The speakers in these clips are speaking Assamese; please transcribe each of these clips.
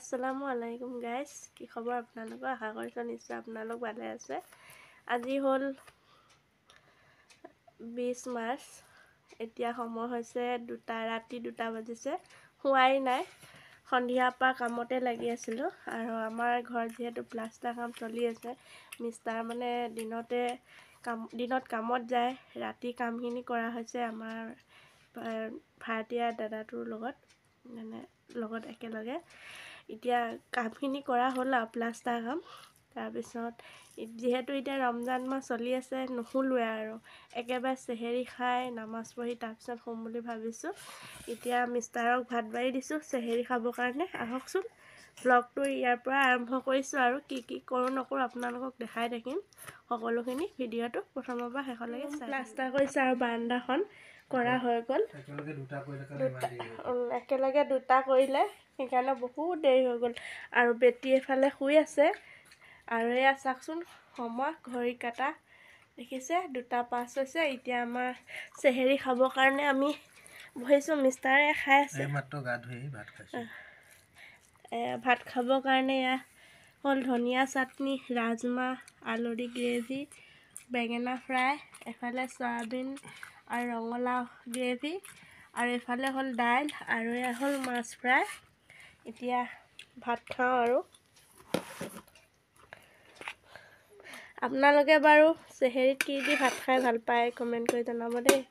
আসসালামু আলাইকুম গাইজ কি খবৰ আপোনালোকৰ আশা কৰিছোঁ নিশ্চয় আপোনালোক ভালে আছে আজি হ'ল বিছ মাৰ্চ এতিয়া সময় হৈছে দুটা ৰাতি দুটা বাজিছে শোৱাই নাই সন্ধিয়াৰ পৰা কামতে লাগি আছিলোঁ আৰু আমাৰ ঘৰত যিহেতু প্লাষ্টাৰ কাম চলি আছে মিষ্টাৰ মানে দিনতে কাম দিনত কামত যায় ৰাতি কামখিনি কৰা হৈছে আমাৰ ভাৰতীয় দাদাটোৰ লগত মানে লগত একেলগে এতিয়া কামখিনি কৰা হ'ল আৰু প্লাষ্টাৰ কাম তাৰপিছত যিহেতু এতিয়া ৰমজান মাহ চলি আছে নুশুলোৱে আৰু একেবাৰে চেহেৰি খাই নামাজ পঢ়ি তাৰপিছত শুম বুলি ভাবিছোঁ এতিয়া মিষ্টাৰক ভাত বাঢ়ি দিছোঁ চেহেৰি খাবৰ কাৰণে আহকচোন ব্লগটো ইয়াৰ পৰা আৰম্ভ কৰিছোঁ আৰু কি কি কৰোঁ নকৰোঁ আপোনালোকক দেখাই থাকিম সকলোখিনি ভিডিঅ'টো প্ৰথমৰ পৰা শেষলৈকে প্লাষ্টাৰ কৰিছোঁ আৰু বাৰাণ্ডাখন কৰা হৈ গ'ল একেলগে দুটা কৰিলে সেইকাৰণে বহুত দেৰি হৈ গ'ল আৰু বেটী এফালে শুই আছে আৰু এয়া চাওকচোন সময় ঘড়ী কাটা দেখিছে দুটা পাছ হৈছে এতিয়া আমাৰ চেহেৰি খাবৰ কাৰণে আমি বহিছোঁ মিষ্টাৰে খাই আছে ভাত খাবৰ কাৰণে এয়া হ'ল ধনিয়া চাটনি ৰাজমাহ আলুৰি গ্ৰেভি বেঙেনা ফ্ৰাই এফালে চয়াবিন আৰু ৰঙালাও গ্ৰেভি আৰু এইফালে হ'ল দাইল আৰু এয়া হ'ল মাছ ফ্ৰাই এতিয়া ভাত খাওঁ আৰু আপোনালোকে বাৰু চেহেৰিত কি কি ভাত খাই ভাল পায় কমেণ্ট কৰি জনাব দেই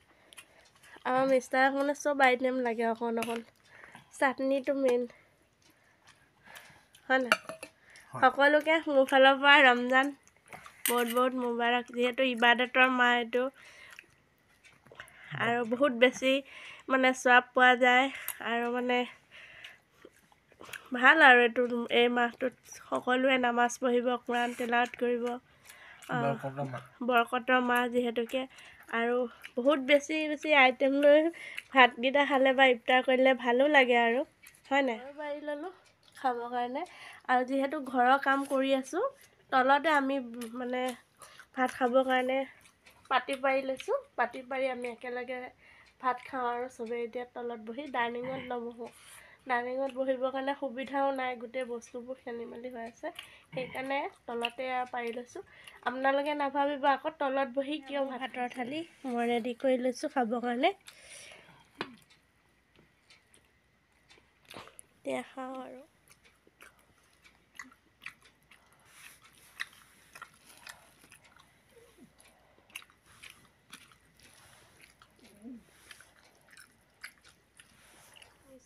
আমাৰ মিষ্টাৰক মানে চব আইটেম লাগে অকণ অকণ চাটনিটো মেইন হয় নাই সকলোকে মোৰ ফালৰ পৰা ৰমজান বহুত বহুত মোবাৰক যিহেতু ইবাদতৰ মা এইটো আৰু বহুত বেছি মানে চোৱা পোৱা যায় আৰু মানে ভাল আৰু এইটো এই মাহটোত সকলোৱে নামাজ পঢ়িব কোৰাণ তেলাৱত কৰিব বৰকটৰ মাহ যিহেতুকে আৰু বহুত বেছি বেছি আইটেম লৈ ভাতকেইটা খালে বা ইফতাৰ কৰিলে ভালো লাগে আৰু হয় নাই বাৰী ল'লোঁ খাবৰ কাৰণে আৰু যিহেতু ঘৰৰ কাম কৰি আছোঁ তলতে আমি মানে ভাত খাবৰ কাৰণে পাতি পাৰি লৈছোঁ পাতি পাৰি আমি একেলগে ভাত খাওঁ আৰু চবেই এতিয়া তলত বহি ডাইনিঙত নবহোঁ ডাইনিঙত বহিবৰ কাৰণে সুবিধাও নাই গোটেই বস্তুবোৰ খেলি মেলি হৈ আছে সেইকাৰণে তলতে পাৰি লৈছোঁ আপোনালোকে নাভাবিব আকৌ তলত বহি কিয় ভাতৰ থালি মই ৰেডি কৰি লৈছোঁ খাবৰ কাৰণে এতিয়া খাওঁ আৰু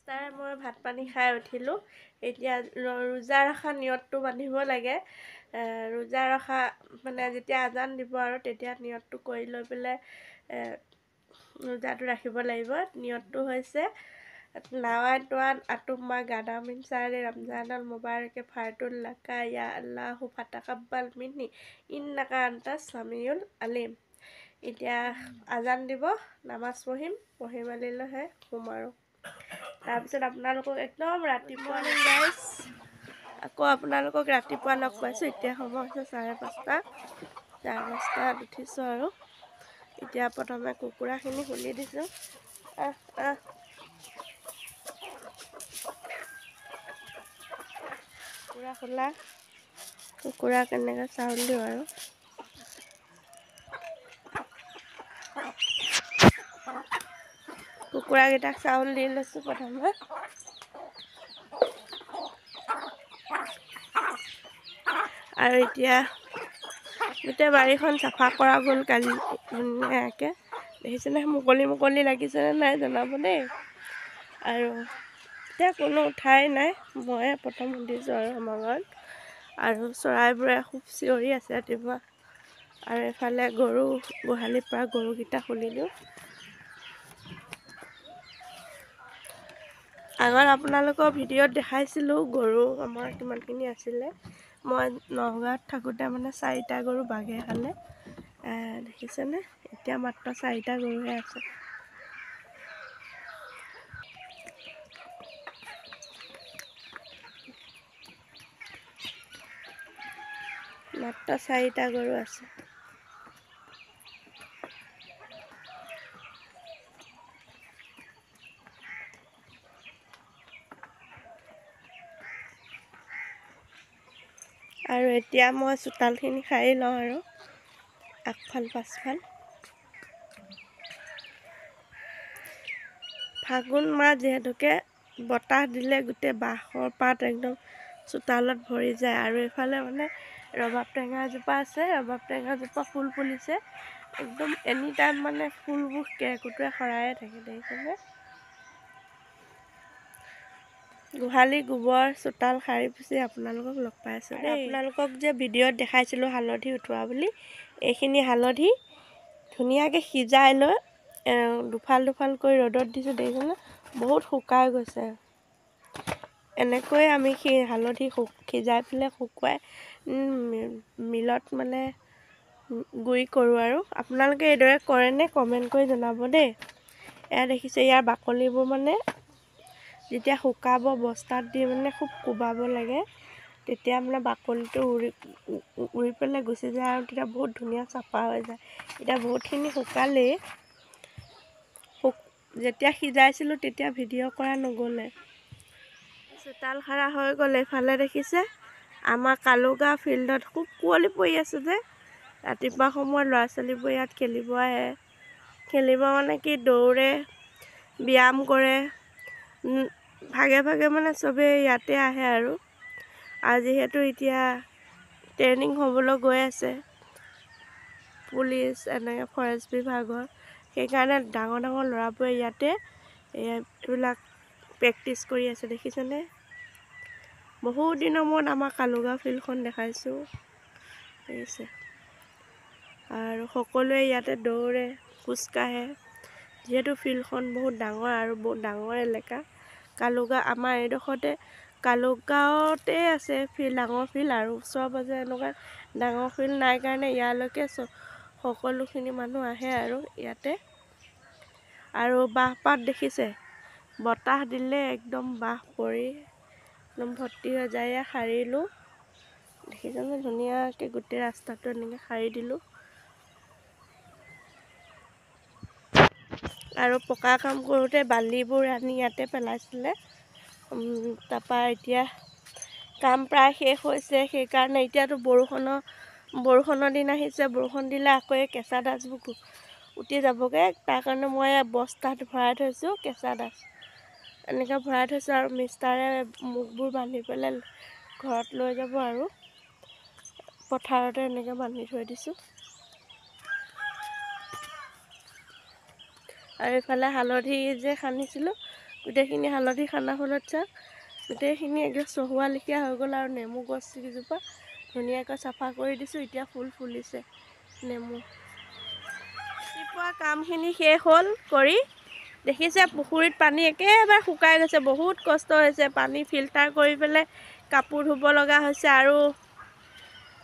পাঁচটাৰে মই ভাত পানী খাই উঠিলোঁ এতিয়া ৰোজা ৰখা নিয়তটো বান্ধিব লাগে ৰোজা ৰখা মানে যেতিয়া আজান দিব আৰু তেতিয়া নিয়তটো কৰি লৈ পেলাই ৰোজাটো ৰাখিব লাগিব নিয়তটো হৈছে লাৱাই টোৱান আটুম্মা গাদা মিন চাৰি ৰমজানল মোবাৰকে ফাৰ্টুল লাকা ইয়া আল্লাহু ফাটা কাব্বাল মিনি ইন নাকা আন্তা স্বামীউল আলিম এতিয়া আজান দিব নামাজ পঢ়িম পঢ়ি মেলিলেহে সোম আৰু তাৰপিছত আপোনালোকক একদম ৰাতিপুৱা গাইছ আকৌ আপোনালোকক ৰাতিপুৱা লগ পাইছোঁ এতিয়া সময় হৈছে চাৰে পাঁচটা চাৰে পাঁচটাত উঠিছোঁ আৰু এতিয়া প্ৰথমে কুকুৰাখিনি খুলি দিছোঁ কুকুৰা খোলা কুকুৰা কেনেকৈ চাউল দিওঁ আৰু কুকুৰাকেইটাক চাউল দি লৈছোঁ প্ৰথমে আৰু এতিয়া গোটেই বাৰীখন চাফা কৰা গ'ল কালি ধুনীয়াকৈ দেখিছেনে মুকলি মুকলি লাগিছেনে নাই জনাব দেই আৰু এতিয়া কোনো উঠাই নাই মই প্ৰথম সুধিছোঁ আৰু আমাৰ ঘৰত আৰু চৰাইবোৰে খুব চিঞৰি আছে ৰাতিপুৱা আৰু এফালে গৰু গোহালিৰ পৰা গৰুকেইটা খুলি দিওঁ আগত আপোনালোকৰ ভিডিঅ'ত দেখাইছিলোঁ গৰু আমাৰ কিমানখিনি আছিলে মই নগাঁৱত থাকোঁতে মানে চাৰিটা গৰু বাঘে খালে দেখিছেনে এতিয়া মাত্ৰ চাৰিটা গৰুহে আছে মাত্ৰ চাৰিটা গৰু আছে আৰু এতিয়া মই চোতালখিনি সাৰি লওঁ আৰু আগফাল পাছফাল ফাগুন মাহ যিহেতুকে বতাহ দিলে গোটেই বাঁহৰ পাত একদম চোতালত ভৰি যায় আৰু এইফালে মানে ৰবাব টেঙা এজোপা আছে ৰবাব টেঙা টেঙাজোপা ফুল ফুলিছে একদম এনি টাইম মানে ফুলবোৰ কেৰ্কেটুৱে শৰাই থাকে দেখিছেনে গোহালি গোবৰ চোতাল সাৰি পুচি আপোনালোকক লগ পাইছোঁ দেই আপোনালোকক যে ভিডিঅ'ত দেখাইছিলোঁ হালধি উঠোৱা বুলি এইখিনি হালধি ধুনীয়াকৈ সিজাই লৈ দুফাল দুফাল কৰি ৰ'দত দিছোঁ দেখিছোঁ বহুত শুকাই গৈছে এনেকৈ আমি সেই হালধি সিজাই পেলাই শুকুৱাই মিলত মানে গুড়ি কৰোঁ আৰু আপোনালোকে এইদৰে কৰেনে কমেণ্ট কৰি জনাব দেই এয়া দেখিছে ইয়াৰ বাকলিবোৰ মানে যেতিয়া শুকাব বস্তাত দি মানে খুব কোবাব লাগে তেতিয়া মানে বাকলিটো উৰি উৰি পেলাই গুচি যায় আৰু তেতিয়া বহুত ধুনীয়া চাফা হৈ যায় এতিয়া বহুতখিনি শুকালেই শুক যেতিয়া সিজাইছিলোঁ তেতিয়া ভিডিঅ' কৰা নগ'লে চোতাল খাৰা হৈ গ'ল এইফালে দেখিছে আমাৰ কালুগাঁও ফিল্ডত খুব কুঁৱলি পৰি আছে যে ৰাতিপুৱা সময়ত ল'ৰা ছোৱালীবোৰ ইয়াত খেলিব আহে খেলিব মানে কি দৌৰে ব্যায়াম কৰে ভাগে ভাগে মানে চবেই ইয়াতে আহে আৰু আৰু যিহেতু এতিয়া ট্ৰেইনিং হ'বলৈ গৈ আছে পুলিচ এনেকৈ ফৰেষ্ট বিভাগৰ সেইকাৰণে ডাঙৰ ডাঙৰ ল'ৰাবোৰে ইয়াতে এইবিলাক প্ৰেক্টিছ কৰি আছে দেখিছেনে বহুত দিনৰ মূৰত আমাৰ কালুগাঁও ফিল্ডখন দেখাইছোঁ দেখিছে আৰু সকলোৱে ইয়াতে দৌৰে খোজকাঢ়ে যিহেতু ফিল্ডখন বহুত ডাঙৰ আৰু বহুত ডাঙৰ এলেকা কালুগাঁও আমাৰ এইডোখৰতে কালুগাঁৱতে আছে ফিল্ড ডাঙৰ ফিল্ড আৰু ওচৰ পাঁজৰে এনেকুৱা ডাঙৰ ফিল্ড নাই কাৰণে ইয়ালৈকে চ সকলোখিনি মানুহ আহে আৰু ইয়াতে আৰু বাঁহপাত দেখিছে বতাহ দিলে একদম বাঁহ পৰি একদম ভৰ্তি হৈ যায় সাৰিলোঁ দেখিছে ধুনীয়াকৈ গোটেই ৰাস্তাটো এনেকৈ সাৰি দিলোঁ আৰু পকা কাম কৰোঁতে বালিবোৰ আনি ইয়াতে পেলাইছিলে তাৰপৰা এতিয়া কাম প্ৰায় শেষ হৈছে সেইকাৰণে এতিয়াতো বৰষুণৰ বৰষুণৰ দিন আহিছে বৰষুণ দিলে আকৌ এই কেঁচা ডাঁচবোৰ উটি যাবগৈ তাৰ কাৰণে মই বস্তাত ভৰাই থৈছোঁ কেঁচা ডাচ এনেকৈ ভৰাই থৈছোঁ আৰু মিষ্টাৰে মুখবোৰ বান্ধি পেলাই ঘৰত লৈ যাব আৰু পথাৰতে এনেকৈ বান্ধি থৈ দিছোঁ আৰু এইফালে হালধি যে সানিছিলোঁ গোটেইখিনি হালধি সানা ফলত চাওক গোটেইখিনি একদম চহোৱা লেখীয়া হৈ গ'ল আৰু নেমু গছকেইজোপা ধুনীয়াকৈ চাফা কৰি দিছোঁ এতিয়া ফুল ফুলিছে নেমু ৰাতিপুৱা কামখিনি শেষ হ'ল কৰি দেখিছে পুখুৰীত পানী একেবাৰে শুকাই গৈছে বহুত কষ্ট হৈছে পানী ফিল্টাৰ কৰি পেলাই কাপোৰ ধুব লগা হৈছে আৰু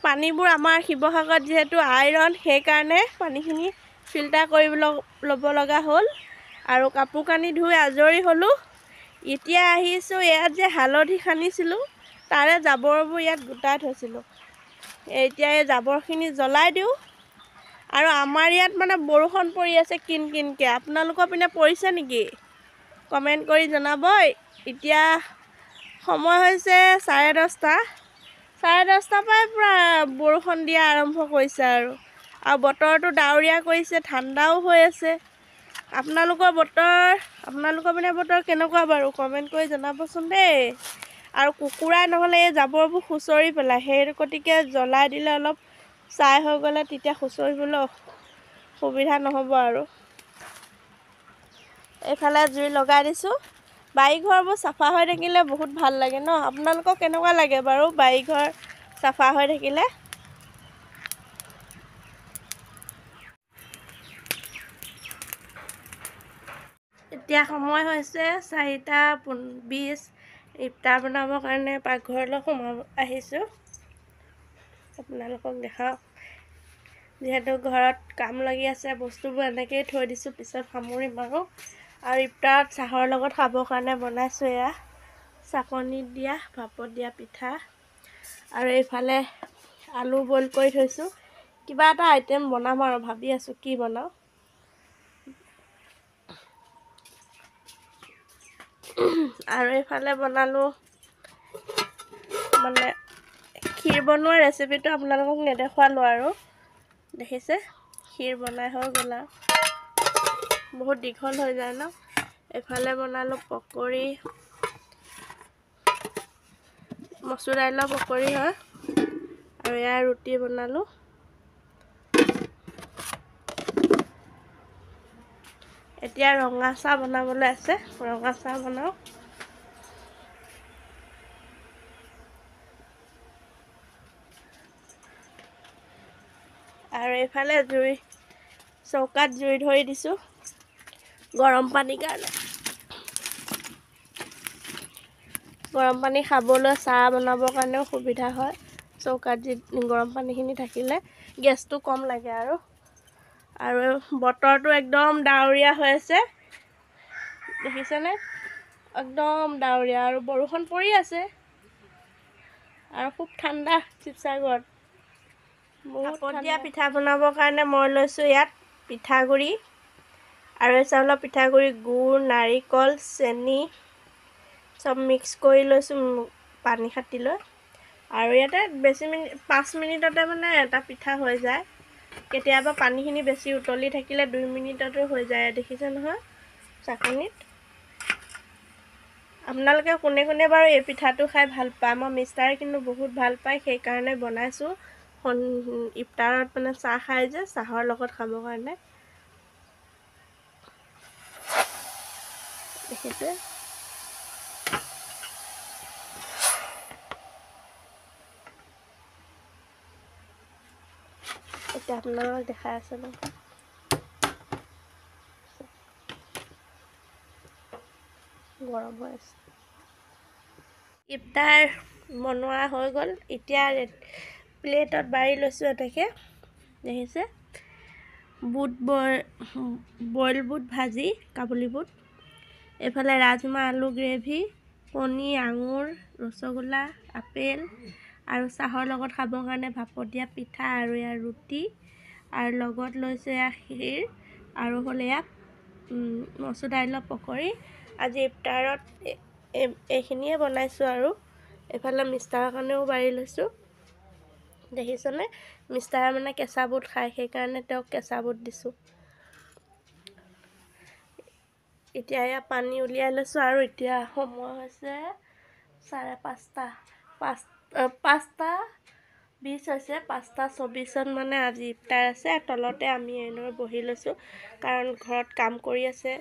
পানীবোৰ আমাৰ শিৱসাগৰত যিহেতু আইৰণ সেইকাৰণে পানীখিনি ফিল্টাৰ কৰি ল'ব লগা হ'ল আৰু কাপোৰ কানি ধুই আজৰি হ'লোঁ এতিয়া আহিছোঁ ইয়াত যে হালধি সানিছিলোঁ তাৰে জাবৰবোৰ ইয়াত গোটাই থৈছিলোঁ এতিয়া এই জাবৰখিনি জ্বলাই দিওঁ আৰু আমাৰ ইয়াত মানে বৰষুণ পৰি আছে কিন কিনকৈ আপোনালোকৰ পিনে পৰিছে নেকি কমেণ্ট কৰি জনাব এতিয়া সময় হৈছে চাৰে দহটা চাৰে দহটাৰ পৰাই পূৰা বৰষুণ দিয়া আৰম্ভ কৰিছে আৰু আৰু বতৰটো ডাৱৰীয়া কৰিছে ঠাণ্ডাও হৈ আছে আপোনালোকৰ বতৰ আপোনালোকৰ মানে বতৰ কেনেকুৱা বাৰু কমেণ্ট কৰি জনাবচোন দেই আৰু কুকুৰা নহ'লে এই জাবৰবোৰ খুচৰি পেলায় সেই গতিকে জ্বলাই দিলে অলপ ছাই হৈ গ'লে তেতিয়া খুচৰিবলৈ সুবিধা নহ'ব আৰু এইফালে জুই লগাই দিছোঁ বাৰী ঘৰবোৰ চাফা হৈ থাকিলে বহুত ভাল লাগে ন আপোনালোকক কেনেকুৱা লাগে বাৰু বাৰী ঘৰ চাফা হৈ থাকিলে এতিয়া সময় হৈছে চাৰিটা বিছ ইফতাৰ বনাবৰ কাৰণে পাকঘৰলৈ সোমাব আহিছোঁ আপোনালোকক দেখাওক যিহেতু ঘৰত কাম লাগি আছে বস্তুবোৰ এনেকৈয়ে থৈ দিছোঁ পিছত সামৰিম আৰু আৰু ইফতাৰত চাহৰ লগত খাবৰ কাৰণে বনাইছোঁ এয়া চাকনিত দিয়া ভাপত দিয়া পিঠা আৰু এইফালে আলু বইল কৰি থৈছোঁ কিবা এটা আইটেম বনাম আৰু ভাবি আছোঁ কি বনাওঁ আৰু এইফালে বনালোঁ মানে খীৰ বনোৱা ৰেচিপিটো আপোনালোকক নেদেখুৱালোঁ আৰু দেখিছে খীৰ বনাই হৈ গ'ল বহুত দীঘল হৈ যায় ন এইফালে বনালোঁ পকৰি মচুৰ দাইলৰ পকৰি হয় আৰু এয়া ৰুটি বনালোঁ এতিয়া ৰঙা চাহ বনাবলৈ আছে ৰঙা চাহ বনাওঁ আৰু এইফালে জুই চৌকাত জুই ধৰি দিছোঁ গৰম পানীৰ কাৰণে গৰম পানী খাবলৈ চাহ বনাবৰ কাৰণেও সুবিধা হয় চৌকাত যি গৰম পানীখিনি থাকিলে গেছটো কম লাগে আৰু আৰু বতৰটো একদম ডাৱৰীয়া হৈ আছে দেখিছেনে একদম ডাৱৰীয়া আৰু বৰষুণ পৰি আছে আৰু খুব ঠাণ্ডা শিৱসাগৰত পতীয়া পিঠা বনাবৰ কাৰণে মই লৈছোঁ ইয়াত পিঠাগুড়ি আৰু চাউলৰ পিঠাগুড়ি গুড় নাৰিকল চেনি চব মিক্স কৰি লৈছোঁ পানী খাতি লৈ আৰু ইয়াতে বেছি মিনিট পাঁচ মিনিটতে মানে এটা পিঠা হৈ যায় কেতিয়াবা পানীখিনি বেছি উতলি থাকিলে দুই মিনিটতে হৈ যায় দেখিছে নহয় চাকনিত আপোনালোকে কোনে কোনে বাৰু এই পিঠাটো খাই ভাল পায় মই মিষ্টাৰে কিন্তু বহুত ভাল পায় সেইকাৰণে বনাইছোঁ ইফতাৰত মানে চাহ খাই যে চাহৰ লগত খাবৰ কাৰণে দেখিছে এতিয়া আপোনালোকক দেখাই আছে ন গৰম হৈ আছে ইফতাৰ বনোৱা হৈ গ'ল এতিয়া প্লেটত বাঢ়ি লৈছোঁ এতেকে দেখিছে বুট বইল বইল বুট ভাজি কাবুলি এইফালে ৰাজমাহ আলু গ্ৰেভি কণী আঙুৰ ৰসগোল্লা আপেল আৰু চাহৰ লগত খাবৰ কাৰণে ভাপত দিয়া পিঠা আৰু ইয়াৰ ৰুটি আৰু লগত লৈছোঁ এয়া খীৰ আৰু হ'ল ইয়াক মচুৰ দাইলৰ পকৰি আজি ইফতাৰত এইখিনিয়ে বনাইছোঁ আৰু এইফালে মিষ্টাৰৰ কাৰণেও বাঢ়ি লৈছোঁ দেখিছনে মিষ্টাৰে মানে কেঁচা বুট খায় সেইকাৰণে তেওঁক কেঁচা বুট দিছোঁ এতিয়া এয়া পানী উলিয়াই লৈছোঁ আৰু এতিয়া সময় হৈছে চাৰে পাঁচটা পাঁচ পাঁচটা বিছ হৈছে পাঁচটা চৌবিছত মানে আজি ইফতাৰ আছে তলতে আমি এনেদৰে বহি লৈছোঁ কাৰণ ঘৰত কাম কৰি আছে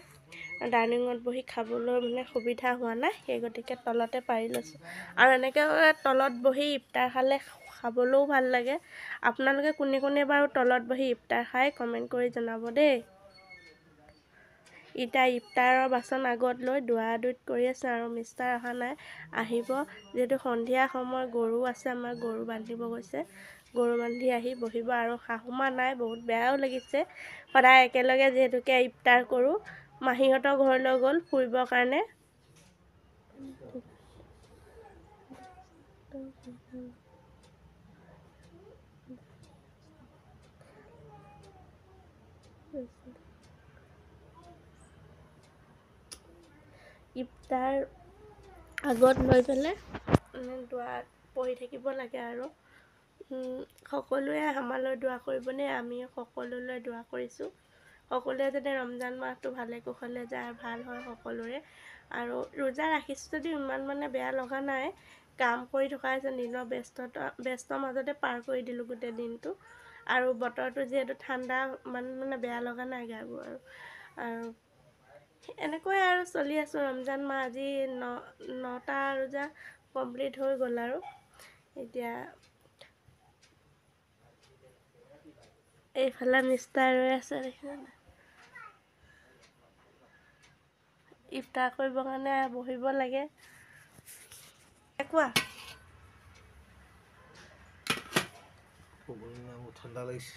ডাইনিঙত বহি খাবলৈ মানে সুবিধা হোৱা নাই সেই গতিকে তলতে পাৰি লৈছোঁ আৰু এনেকৈ তলত বহি ইফতাৰ খালে খাবলৈও ভাল লাগে আপোনালোকে কোনে কোনে বাৰু তলত বহি ইফতাৰ খায় কমেণ্ট কৰি জনাব দেই ইটা ইফতাৰৰ বাচন আগত লৈ দোৱা দুত কৰি আছে আৰু মিষ্টাৰ অহা নাই আহিব যিহেতু সন্ধিয়া সময় গৰু আছে আমাৰ গৰু বান্ধিব গৈছে গৰু বান্ধি আহি বহিব আৰু শাহুমা নাই বহুত বেয়াও লাগিছে সদায় একেলগে যিহেতুকে ইফতাৰ কৰোঁ মাহীহঁতৰ ঘৰলৈ গ'ল ফুৰিবৰ কাৰণে তাৰ আগত লৈ পেলাই দোৱা পঢ়ি থাকিব লাগে আৰু সকলোৱে আমালৈ দোৱা কৰিবনে আমি সকলোলৈ দোৱা কৰিছোঁ সকলোৱে যাতে ৰমজান মাহটো ভালে কুশলে যায় ভাল হয় সকলোৰে আৰু ৰোজা ৰাখিছোঁ যদিও ইমান মানে বেয়া লগা নাই কাম কৰি থকা হৈছে দিনৰ ব্যস্ততা ব্যস্ত মাজতে পাৰ কৰি দিলোঁ গোটেই দিনটো আৰু বতৰটো যিহেতু ঠাণ্ডা ইমান মানে বেয়া লগা নাই গাবোৰ আৰু আৰু এনেকৈ আৰু চলি আছোঁ ৰমজান মাহ আজি ন নটা ৰোজা কমপ্লিট হৈ গ'ল আৰু এতিয়া এইফালে মিষ্টাৰ ৰৈ আছে দেখিছানে ইফতাৰ কৰিবৰ কাৰণে বহিব লাগে কোৱা ঠাণ্ডা লাগিছে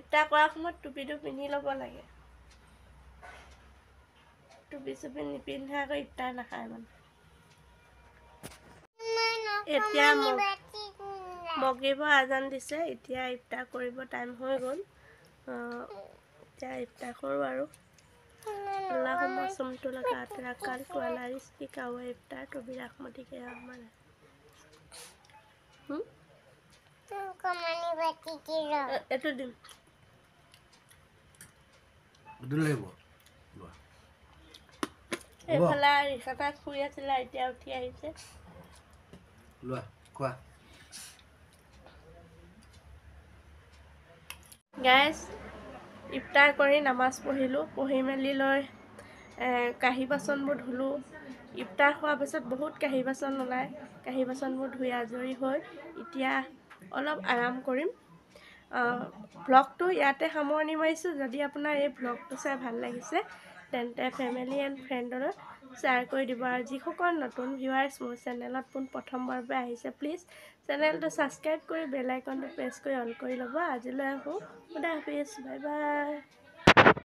ইফতাৰ কৰাৰ সময়ত টুপিটো পিন্ধি ল'ব লাগে কাপটো পিছপি নিপিন্ধে আকৌ ইফতাৰ নাখায় মানে এতিয়া মগিব আজান দিছে এতিয়া ইফতাৰ কৰিব টাইম হৈ গ'ল এতিয়া ইফতাৰ কৰোঁ আৰু এইটো দিম গাইজ ইফতাৰ কৰি নামাজ পঢ়িলোঁ পঢ়ি মেলি লৈ কাঁহী বাচনবোৰ ধুলোঁ ইফতাৰ হোৱাৰ পিছত বহুত কাঁহী বাচন ওলায় কাঁহী বাচনবোৰ ধুই আজৰি হৈ এতিয়া অলপ আৰাম কৰিম ব্লগটো ইয়াতে সামৰণি মাৰিছোঁ যদি আপোনাৰ এই ব্লগটো চাই ভাল লাগিছে তেন্তে ফেমিলি এণ্ড ফ্ৰেণ্ডলৈ শ্বেয়াৰ কৰি দিব আৰু যিসকল নতুন ভিউৱাৰ্ছ মোৰ চেনেলত পোন প্ৰথমবাৰবাবে আহিছে প্লিজ চেনেলটো ছাবস্ক্ৰাইব কৰি বেল আইকনটো প্ৰেছ কৰি অন কৰি ল'ব আজিলৈ আহোঁ সদায় হাফিজ বাই বাই